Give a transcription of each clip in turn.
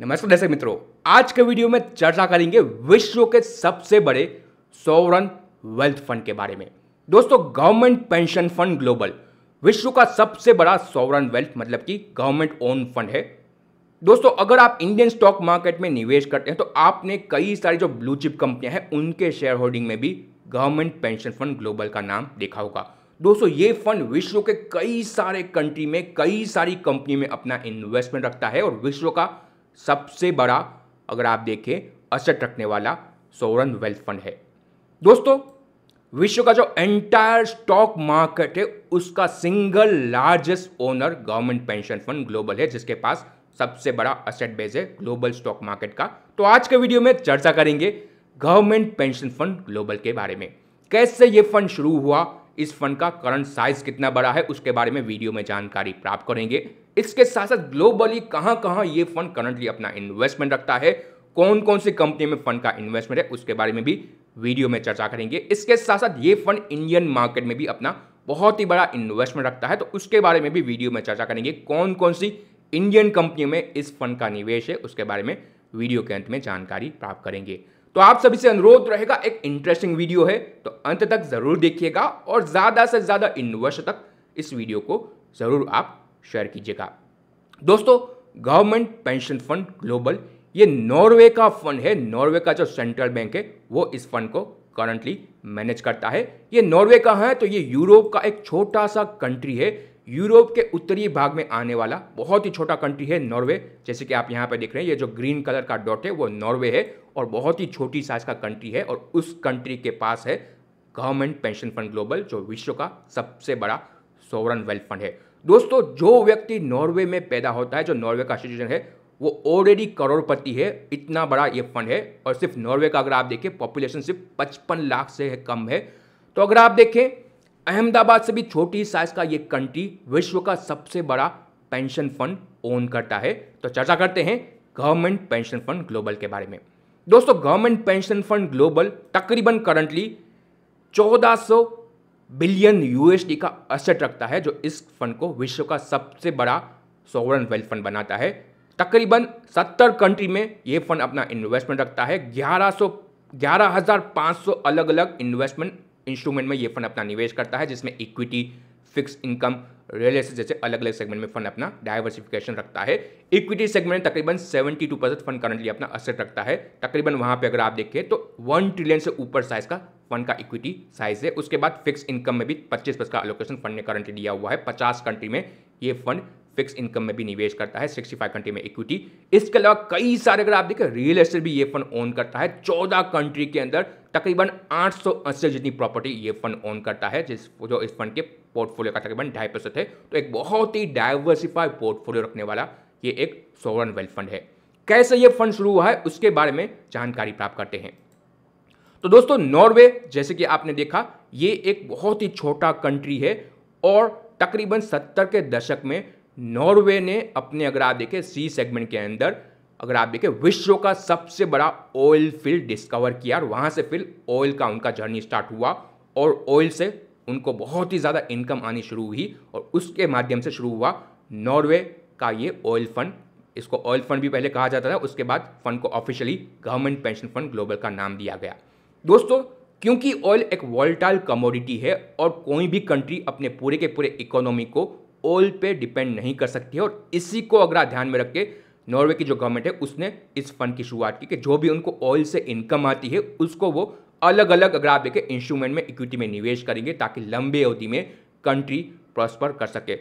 नमस्कार दर्शक मित्रों आज के वीडियो में चर्चा करेंगे विश्व के सबसे बड़े सोवरन वेल्थ फंड के बारे में दोस्तों गवर्नमेंट पेंशन फंड ग्लोबल विश्व का सबसे बड़ा सोवरन वेल्थ मतलब कि गवर्नमेंट ओन फंड है दोस्तों अगर आप इंडियन स्टॉक मार्केट में निवेश करते हैं तो आपने कई सारी जो ब्लू चिप कंपनियां हैं उनके शेयर होल्डिंग में भी गवर्नमेंट पेंशन फंड ग्लोबल का नाम देखा होगा दोस्तों ये फंड विश्व के कई सारे कंट्री में कई सारी कंपनी में अपना इन्वेस्टमेंट रखता है और विश्व का सबसे बड़ा अगर आप देखें असट रखने वाला सोवरन वेल्थ फंड है दोस्तों विश्व का जो एंटायर स्टॉक मार्केट है उसका single largest owner government pension fund global है जिसके पास सबसे बड़ा असेट बेस है ग्लोबल स्टॉक मार्केट का तो आज के वीडियो में चर्चा करेंगे गवर्नमेंट पेंशन फंड ग्लोबल के बारे में कैसे ये फंड शुरू हुआ इस फंड का करंट साइज कितना बड़ा है उसके बारे में वीडियो में जानकारी प्राप्त करेंगे इसके साथ साथ ग्लोबली कहां कहां ये फंड करंटली अपना इन्वेस्टमेंट रखता है कौन कौन सी कंपनी में फंड का इन्वेस्टमेंट है उसके बारे में भी वीडियो में चर्चा करेंगे इसके साथ साथ ये फंड इंडियन मार्केट में भी अपना बहुत ही बड़ा इन्वेस्टमेंट रखता है तो उसके बारे में भी वीडियो में चर्चा करेंगे कौन कौन सी इंडियन कंपनी में इस फंड का निवेश है उसके बारे में वीडियो के अंत में जानकारी प्राप्त करेंगे तो आप सभी से अनुरोध रहेगा एक इंटरेस्टिंग वीडियो है तो अंत तक ज़रूर देखिएगा और ज़्यादा से ज़्यादा वर्ष तक इस वीडियो को ज़रूर आप शेयर कीजिएगा दोस्तों गवर्नमेंट पेंशन फंड ग्लोबल ये नॉर्वे का फंड है नॉर्वे का जो सेंट्रल बैंक है वो इस फंड को करंटली मैनेज करता है ये नॉर्वे का है तो ये यूरोप का एक छोटा सा कंट्री है यूरोप के उत्तरी भाग में आने वाला बहुत ही छोटा कंट्री है नॉर्वे जैसे कि आप यहाँ पर देख रहे हैं ये जो ग्रीन कलर का डॉट है वो नॉर्वे है और बहुत ही छोटी साइज का कंट्री है और उस कंट्री के पास है गवर्नमेंट पेंशन फंड ग्लोबल जो विश्व का सबसे बड़ा सोवरन वेल्थ फंड है दोस्तों जो व्यक्ति नॉर्वे में पैदा होता है जो नॉर्वे का सिटीजन है वो ऑलरेडी करोड़पति है इतना बड़ा ये फंड है और सिर्फ नॉर्वे का अगर आप देखें पॉपुलेशन सिर्फ पचपन लाख से कम है तो अगर आप देखें अहमदाबाद से भी छोटी साइज का ये कंट्री विश्व का सबसे बड़ा पेंशन फंड ओन करता है तो चर्चा करते हैं गवर्नमेंट पेंशन फंड ग्लोबल के बारे में दोस्तों गवर्नमेंट पेंशन फंड ग्लोबल तकरीबन करंटली 1400 बिलियन यूएसडी का असेट रखता है जो इस फंड को विश्व का सबसे बड़ा सोवरन वेल्थ फंड बनाता है तकरीबन 70 कंट्री में ये फंड अपना इन्वेस्टमेंट रखता है 1100 ग्यारह अलग अलग इन्वेस्टमेंट इंस्ट्रूमेंट में ये फंड अपना निवेश करता है जिसमें equity fix income real estate जैसे अलग अलग सेगमेंट में फंड अपना डाइवर्सिफिकेशन रखता है इक्विटी सेगमेंट तकरीबन 72 परसेंट फंड करंटली अपना असेट रखता है तकरीबन वहां पे अगर आप देखें तो वन ट्रिलियन से ऊपर साइज का फंड का इक्विटी साइज है उसके बाद फिक्स इनकम में भी पच्चीस परसेंट का अलोकेशन फंड ने करंटली दिया हुआ है पचास कंट्री में ये फंड फिक्स इनकम में भी निवेश करता है सिक्सटी फाइव कंट्री में इक्विटी इसके अलावा कई सारे अगर आप देखें रियल एस्टेट भी ये फंड ओन करता है चौदह कंट्री के अंदर तकरीबन आठ 880 जितनी प्रॉपर्टी ये फंड ओन करता है जिस जो इस फंड के पोर्टफोलियो का तकरीबन ढाई प्रतिशत है तो एक बहुत ही डाइवर्सिफाइड पोर्टफोलियो रखने वाला ये एक सोवरन वेल्थ फंड है कैसे ये फंड शुरू हुआ है उसके बारे में जानकारी प्राप्त करते हैं तो दोस्तों नॉर्वे जैसे कि आपने देखा ये एक बहुत ही छोटा कंट्री है और तकरीबन सत्तर के दशक में नॉर्वे ने अपने अगर आप देखें सी सेगमेंट के अंदर अगर आप देखें विश्व का सबसे बड़ा ऑयल फील्ड डिस्कवर किया और वहाँ से फिर ऑयल का उनका जर्नी स्टार्ट हुआ और ऑयल से उनको बहुत ही ज़्यादा इनकम आनी शुरू हुई और उसके माध्यम से शुरू हुआ नॉर्वे का ये ऑयल फंड इसको ऑयल फंड भी पहले कहा जाता था उसके बाद फंड को officially government pension fund global का नाम दिया गया दोस्तों क्योंकि ऑयल एक वॉल्टाइल कमोडिटी है और कोई भी कंट्री अपने पूरे के पूरे इकोनॉमी को ऑयल पे डिपेंड नहीं कर सकती है और इसी को अगर ध्यान में रख के नॉर्वे की जो गवर्नमेंट है उसने इस फंड की शुरुआत की कि जो भी उनको ऑयल से इनकम आती है उसको वो अलग अलग अगर आप देखें इंस्ट्रूमेंट में इक्विटी में निवेश करेंगे ताकि लंबे अवधि में कंट्री प्रॉस्पर कर सके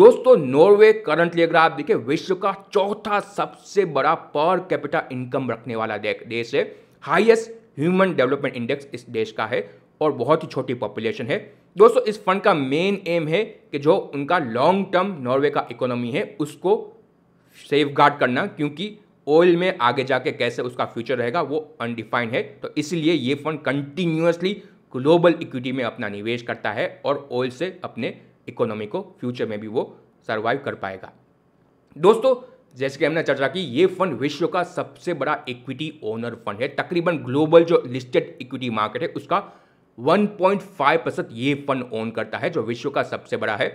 दोस्तों नॉर्वे करंटली अगर आप देखें विश्व का चौथा सबसे बड़ा पर कैपिटा इनकम रखने वाला देश है हाईएस्ट ह्यूमन डेवलपमेंट इंडेक्स इस देश का है और बहुत ही छोटी पॉपुलेशन है दोस्तों इस फंड का मेन एम है कि जो उनका लॉन्ग टर्म नॉर्वे का इकोनॉमी है उसको सेफ गार्ड करना क्योंकि ऑयल में आगे जाके कैसे उसका फ्यूचर रहेगा वो अनडिफाइंड है तो इसलिए ये फंड कंटिन्यूसली ग्लोबल इक्विटी में अपना निवेश करता है और ऑयल से अपने इकोनॉमी को फ्यूचर में भी वो सर्वाइव कर पाएगा दोस्तों जैसे कि हमने चर्चा की ये फंड विश्व का सबसे बड़ा इक्विटी ओनर फंड है तकरीबन ग्लोबल जो लिस्टेड इक्विटी मार्केट है उसका 1.5 प्रतिशत ये फंड ओन करता है जो विश्व का सबसे बड़ा है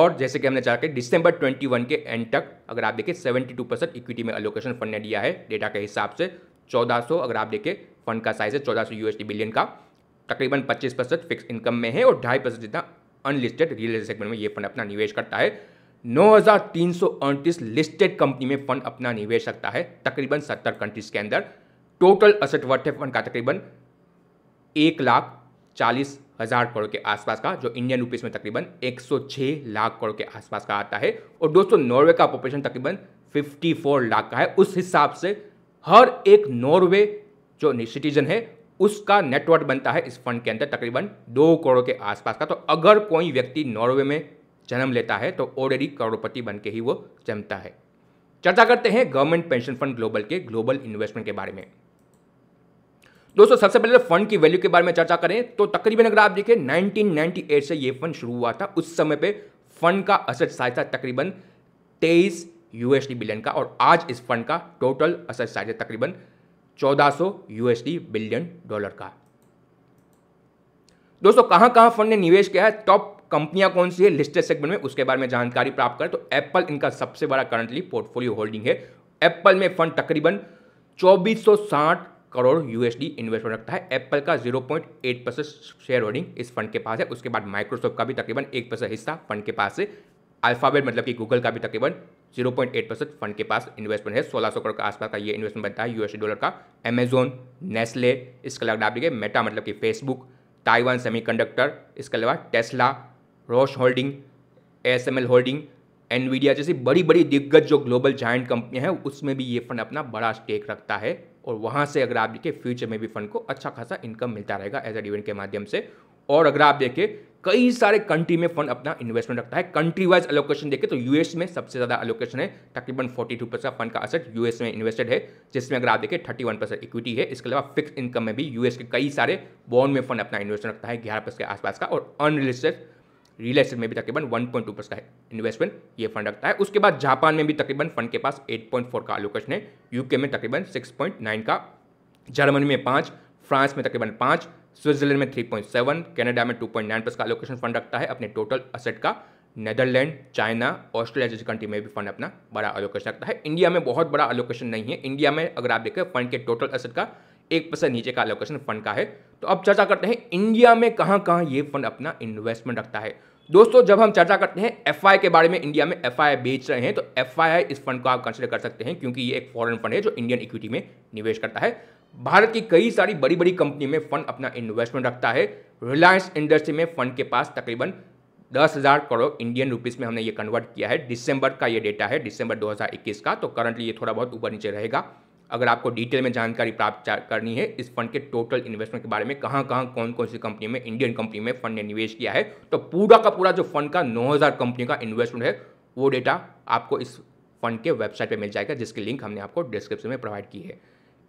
और जैसे कि हमने चाहा कि दिसंबर 21 के एंड तक अगर आप देखें 72 परसेंट इक्विटी में अलोकेशन फंड ने दिया है डेटा के हिसाब से 1400 अगर आप देखें फंड का साइज है 1400 यूएसडी बिलियन का तकरीबन 25 परसेंट फिक्स इनकम में है और ढाई परसेंट जितना अनलिस्टेड रियल सेगमेंट में ये फंड अपना निवेश करता है नौ लिस्टेड कंपनी में फंड अपना निवेश करता है तकरीबन सत्तर कंट्रीज के अंदर टोटल असट वर्थ है फंड का तकरीबन एक लाख चालीस हज़ार करोड़ के आसपास का जो इंडियन रुपीज़ में तकरीबन 106 लाख करोड़ के आसपास का आता है और दोस्तों नॉर्वे का पॉपुलेशन तकरीबन 54 लाख का है उस हिसाब से हर एक नॉर्वे जो सिटीजन है उसका नेटवर्क बनता है इस फंड के अंदर तकरीबन दो करोड़ के आसपास का तो अगर कोई व्यक्ति नॉर्वे में जन्म लेता है तो ऑलरेडी करोड़पति बन के ही वो जमता है चर्चा करते हैं गवर्नमेंट पेंशन फंड ग्लोबल के ग्लोबल इन्वेस्टमेंट के बारे में दोस्तों सबसे पहले फंड की वैल्यू के बारे में चर्चा करें तो तकरीबन अगर आप देखें 1998 से ये फंड शुरू हुआ था उस समय पे फंड का असर साइज था तकरीबन 23 यूएसडी बिलियन का और आज इस फंड का टोटल असर साइज है तकरीबन 1400 यूएसडी बिलियन डॉलर का दोस्तों कहां कहां फंड ने निवेश किया है टॉप कंपनियां कौन सी है लिस्टेड सेगमेंट में उसके बारे में जानकारी प्राप्त करें तो एप्पल इनका सबसे बड़ा करंटली पोर्टफोलियो होल्डिंग है एप्पल में फंड तकरीबन चौबीस करोड़ यूएसडी इन्वेस्टमेंट रखता है एप्पल का 0.8 परसेंट शेयर होल्डिंग इस फंड के पास है उसके बाद माइक्रोसॉफ्ट का भी तकरीबन एक परसेंट हिस्सा फंड के पास है अल्फाबेट मतलब कि गूगल का भी तकरीबन 0.8 परसेंट फंड के पास इन्वेस्टमेंट है 1600 करोड़ के आसपास का ये इन्वेस्टमेंट बनता है यूएसडी डॉलर का अमेजोन नेस्ले इसके अलावा आप देखिए मेटा मतलब कि फेसबुक ताइवान कंडक्टर इसके अलावा Tesla Roche holding S holding Nvidia जैसी बड़ी बड़ी दिग्गज जो ग्लोबल जॉइंट कंपनियां हैं उसमें भी ये फंड अपना बड़ा स्टेक रखता है और वहाँ से अगर आप देखिए फ्यूचर में भी फंड को अच्छा खासा इनकम मिलता रहेगा एज अ डिविडेंड के माध्यम से और अगर आप देखिए कई सारे कंट्री में फंड अपना इन्वेस्टमेंट रखता है कंट्री वाइज एलोकेशन देखें तो यूएस में सबसे ज़्यादा एलोकेशन है तकरीबन 42 परसेंट फंड का असर यूएस में इन्वेस्टेड है जिसमें अगर आप देखें 31 परसेंट इक्विटी है इसके अलावा फिक्स इनकम में भी यूएस के कई सारे बॉन्ड में फंड अपना इन्वेस्टमेंट रखता है ग्यारह परसेंट के आसपास का और अनरिलिस्टेड रियल एस्टेट में भी तकरीबन 1.2 परसेंट का इन्वेस्टमेंट ये फंड रखता है उसके बाद जापान में भी तकरीबन फंड के पास 8.4 का एलोकेशन है यूके में तकरीबन 6.9 का जर्मनी में पाँच फ्रांस में तकरीबन पाँच स्विट्जरलैंड में 3.7 कैनेडा में 2.9 पॉइंट का एलोकेशन फंड रखता है अपने टोटल असेट का नेदरलैंड चाइना ऑस्ट्रेलिया जैसी कंट्री में भी फंड अपना बड़ा एलोकेशन रखता है इंडिया में बहुत बड़ा एलोकेशन नहीं है इंडिया में अगर आप देखें फंड के टोटल असेट का एक परसेंट नीचे का एलोकेशन फंड का है तो अब चर्चा करते हैं इंडिया में कहाँ कहाँ ये फंड अपना इन्वेस्टमेंट रखता है दोस्तों जब हम चर्चा करते हैं एफ के बारे में इंडिया में एफ बेच रहे हैं तो एफ इस फंड को आप कंसिडर कर सकते हैं क्योंकि ये एक फॉरन फंड है जो इंडियन इक्विटी में निवेश करता है भारत की कई सारी बड़ी बड़ी कंपनी में फंड अपना इन्वेस्टमेंट रखता है रिलायंस इंडस्ट्री में फंड के पास तकरीबन दस हज़ार करोड़ इंडियन रुपीस में हमने ये कन्वर्ट किया है दिसंबर का ये डेटा है दिसंबर 2021 का तो करंटली ये थोड़ा बहुत ऊपर नीचे रहेगा अगर आपको डिटेल में जानकारी प्राप्त करनी है इस फंड के टोटल इन्वेस्टमेंट के बारे में कहाँ कहाँ कौन कौन सी कंपनी में इंडियन कंपनी में फंड ने निवेश किया है तो पूरा का पूरा जो फंड का 9000 कंपनी का इन्वेस्टमेंट है वो डेटा आपको इस फंड के वेबसाइट पर मिल जाएगा जिसकी लिंक हमने आपको डिस्क्रिप्शन में प्रोवाइड की है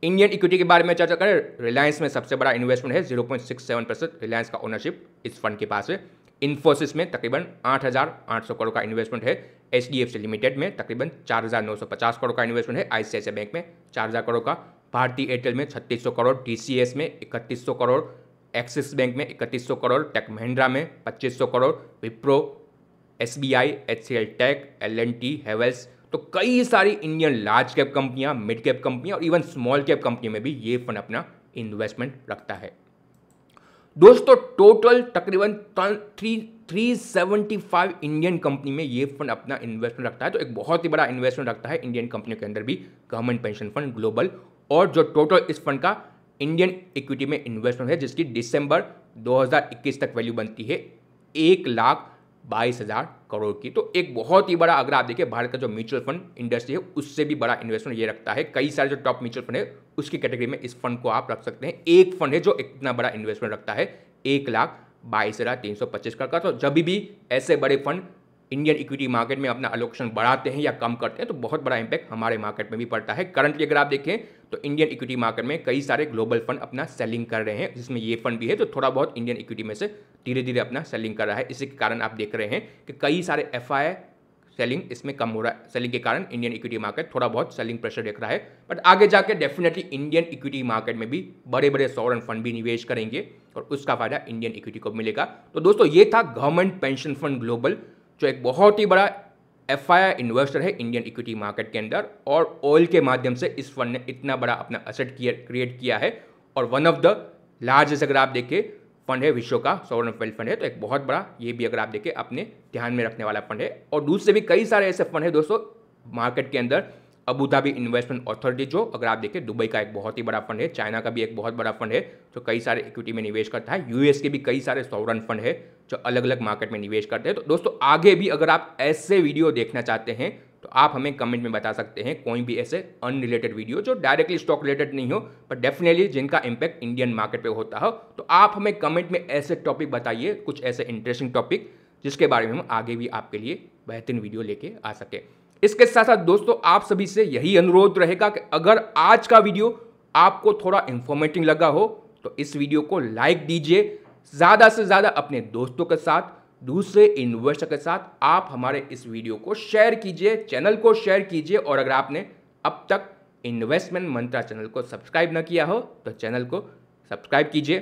इंडियन इक्विटी के बारे में चर्चा करें रिलायंस में सबसे बड़ा इन्वेस्टमेंट है 0.67 परसेंट रिलायंस का ओनरशिप इस फंड के पास है इन्फोसिस में तकरीबन 8,800 करोड़ का इन्वेस्टमेंट है H D F C limited में तकरीबन चार हज़ार नौ सौ पचास करोड़ का इन्वेस्टमेंट है आई सी आई सी बैंक में चार हज़ार करोड़ का भारतीय एयरटेल में छत्तीस सौ करोड़ टी सी एस में इकतीस सौ करोड़ एक्सिस बैंक में इकतीस सौ करोड़ टेक महिंद्रा में पच्चीस सौ crore Wipro S B I H C L tech L and T Havells तो कई सारी इंडियन लार्ज कैप कंपनियां मिड कैप कंपनियां और इवन स्मॉल कैप कंपनी में भी ये फंड अपना इन्वेस्टमेंट रखता है दोस्तों टोटल तकरीबन थ्री 375 इंडियन कंपनी में ये फंड अपना इन्वेस्टमेंट रखता है तो एक बहुत ही बड़ा इन्वेस्टमेंट रखता है इंडियन कंपनियों के अंदर भी गवर्नमेंट पेंशन फंड ग्लोबल और जो टोटल इस फंड का इंडियन इक्विटी में इन्वेस्टमेंट है जिसकी दिसंबर 2021 तक वैल्यू बनती है एक लाख बाईस हज़ार करोड़ की तो एक बहुत ही बड़ा अगर आप देखिए भारत का जो म्यूचुअल फंड इंडस्ट्री है उससे भी बड़ा इन्वेस्टमेंट ये रखता है कई सारे जो टॉप म्यूचुअल फंड है उसकी कैटेगरी में इस फंड को आप रख सकते हैं एक फंड है जो इतना बड़ा इन्वेस्टमेंट रखता है एक लाख बाईस हज़ार तीन सौ पच्चीस का तो जब भी ऐसे बड़े फंड इंडियन इक्विटी मार्केट में अपना अलोकेशन बढ़ाते हैं या कम करते हैं तो बहुत बड़ा इम्पैक्ट हमारे मार्केट में भी पड़ता है करंटली अगर आप देखें तो इंडियन इक्विटी मार्केट में कई सारे ग्लोबल फंड अपना सेलिंग कर रहे हैं जिसमें ये फंड भी है तो थोड़ा बहुत इंडियन इक्विटी में से धीरे धीरे अपना सेलिंग कर रहा है इसी के कारण आप देख रहे हैं कि कई सारे एफ सेलिंग इसमें कम हो रहा है सेलिंग के कारण इंडियन इक्विटी मार्केट थोड़ा बहुत सेलिंग प्रेशर देख रहा है बट आगे जाके डेफिनेटली इंडियन इक्विटी मार्केट में भी बड़े बड़े सॉवरन फंड भी निवेश करेंगे और उसका फायदा इंडियन इक्विटी को मिलेगा तो दोस्तों ये था गवर्नमेंट पेंशन फंड ग्लोबल जो एक बहुत ही बड़ा एफ इन्वेस्टर है इंडियन इक्विटी मार्केट के अंदर और ऑयल के माध्यम से इस फंड ने इतना बड़ा अपना असेट क्रिएट किया है और वन ऑफ द लार्जेस्ट अगर आप देखें फंड है विश्व का सॉवरन वेल्थ फंड है तो एक बहुत बड़ा ये भी अगर आप देखें अपने ध्यान में रखने वाला फंड है और दूसरे भी कई सारे ऐसे फंड है दोस्तों मार्केट के अंदर अबूधाबी इन्वेस्टमेंट अथॉरिटी जो अगर आप देखें दुबई का एक बहुत ही बड़ा फंड है चाइना का भी एक बहुत बड़ा फंड है जो कई सारे इक्विटी में निवेश करता है यूएस के भी कई सारे सॉवरन फंड है जो अलग अलग मार्केट में निवेश करते हैं तो दोस्तों आगे भी अगर आप ऐसे वीडियो देखना चाहते हैं आप हमें कमेंट में बता सकते हैं कोई भी ऐसे अनरिलेटेड वीडियो जो डायरेक्टली स्टॉक रिलेटेड नहीं हो पर डेफिनेटली जिनका इम्पैक्ट इंडियन मार्केट पे होता हो तो आप हमें कमेंट में ऐसे टॉपिक बताइए कुछ ऐसे इंटरेस्टिंग टॉपिक जिसके बारे में हम आगे भी आपके लिए बेहतरीन वीडियो लेके आ सके इसके साथ साथ दोस्तों आप सभी से यही अनुरोध रहेगा कि अगर आज का वीडियो आपको थोड़ा इंफॉर्मेटिव लगा हो तो इस वीडियो को लाइक दीजिए ज़्यादा से ज़्यादा अपने दोस्तों के साथ दूसरे इन्वेस्टर के साथ आप हमारे इस वीडियो को शेयर कीजिए चैनल को शेयर कीजिए और अगर आपने अब तक इन्वेस्टमेंट मंत्रा चैनल को सब्सक्राइब ना किया हो तो चैनल को सब्सक्राइब कीजिए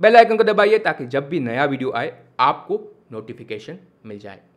बेल आइकन को दबाइए ताकि जब भी नया वीडियो आए आपको नोटिफिकेशन मिल जाए